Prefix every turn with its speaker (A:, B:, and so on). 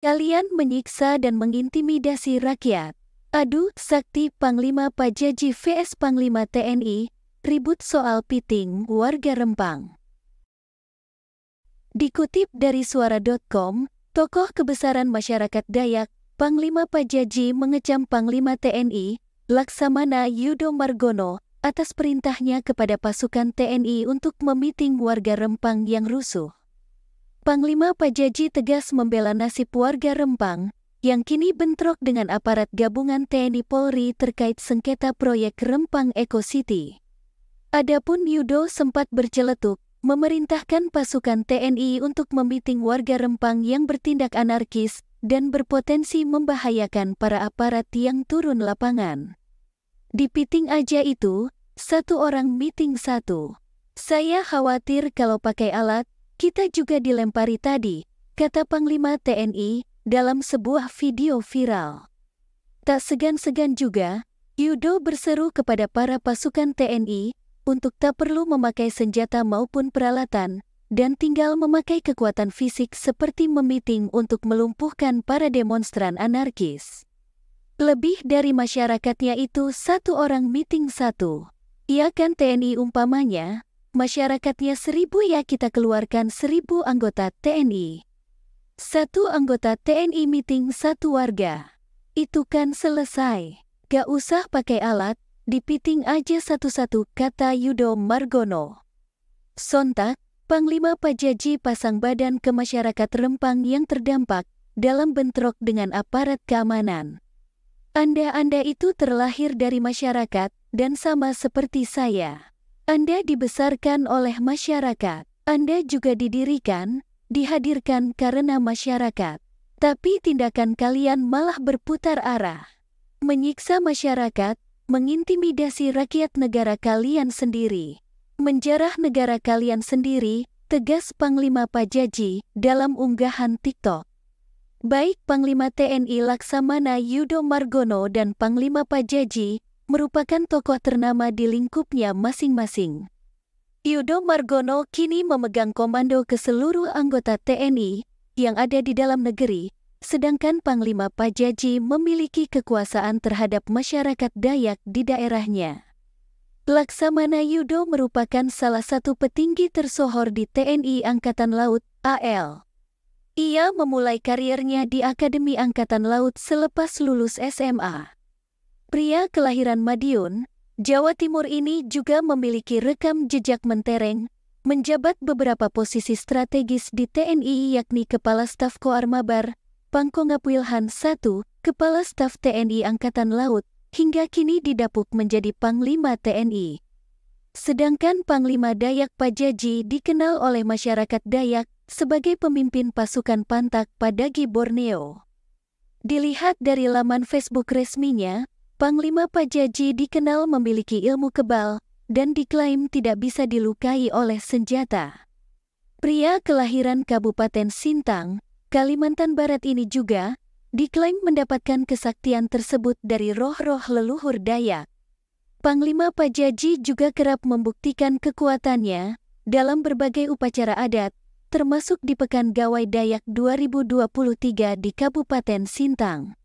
A: Kalian menyiksa dan mengintimidasi rakyat. Aduh, Sakti Panglima Pajaji VS Panglima TNI, ribut soal piting warga Rempang. Dikutip dari suara.com, tokoh kebesaran masyarakat Dayak, Panglima Pajaji mengecam Panglima TNI, Laksamana Yudo Margono, atas perintahnya kepada pasukan TNI untuk memiting warga Rempang yang rusuh. Panglima Pajaji tegas membela nasib warga Rempang, yang kini bentrok dengan aparat gabungan TNI Polri terkait sengketa proyek Rempang Eco City. Adapun Yudo sempat berceletuk, memerintahkan pasukan TNI untuk memiting warga Rempang yang bertindak anarkis dan berpotensi membahayakan para aparat yang turun lapangan. Di piting aja itu, satu orang meeting satu. Saya khawatir kalau pakai alat, kita juga dilempari tadi, kata Panglima TNI dalam sebuah video viral. Tak segan-segan juga, Yudo berseru kepada para pasukan TNI untuk tak perlu memakai senjata maupun peralatan dan tinggal memakai kekuatan fisik seperti memiting untuk melumpuhkan para demonstran anarkis. Lebih dari masyarakatnya itu satu orang meeting satu. Ia kan TNI umpamanya, masyarakatnya seribu ya kita keluarkan seribu anggota TNI. Satu anggota TNI meeting satu warga. Itu kan selesai. Gak usah pakai alat, dipiting aja satu-satu kata Yudo Margono. Sontak, Panglima Pajaji pasang badan ke masyarakat Rempang yang terdampak dalam bentrok dengan aparat keamanan. Anda-anda itu terlahir dari masyarakat dan sama seperti saya. Anda dibesarkan oleh masyarakat. Anda juga didirikan, dihadirkan karena masyarakat. Tapi tindakan kalian malah berputar arah. Menyiksa masyarakat, mengintimidasi rakyat negara kalian sendiri. Menjarah negara kalian sendiri, tegas Panglima Pajaji dalam unggahan TikTok. Baik Panglima TNI Laksamana Yudo Margono dan Panglima Pajaji merupakan tokoh ternama di lingkupnya masing-masing. Yudo Margono kini memegang komando ke seluruh anggota TNI yang ada di dalam negeri, sedangkan Panglima Pajaji memiliki kekuasaan terhadap masyarakat Dayak di daerahnya. Laksamana Yudo merupakan salah satu petinggi tersohor di TNI Angkatan Laut AL. Ia memulai karirnya di Akademi Angkatan Laut selepas lulus SMA. Pria kelahiran Madiun, Jawa Timur ini juga memiliki rekam jejak mentereng, menjabat beberapa posisi strategis di TNI yakni Kepala Staf Koarmabar, Pangkongapwilhan I, Kepala Staf TNI Angkatan Laut, hingga kini didapuk menjadi Panglima TNI. Sedangkan Panglima Dayak Pajaji dikenal oleh masyarakat Dayak sebagai pemimpin pasukan pantak Padagi Borneo. Dilihat dari laman Facebook resminya, Panglima Pajaji dikenal memiliki ilmu kebal dan diklaim tidak bisa dilukai oleh senjata. Pria kelahiran Kabupaten Sintang, Kalimantan Barat ini juga diklaim mendapatkan kesaktian tersebut dari roh-roh leluhur Dayak. Panglima Pajaji juga kerap membuktikan kekuatannya dalam berbagai upacara adat, termasuk di Pekan Gawai Dayak 2023 di Kabupaten Sintang.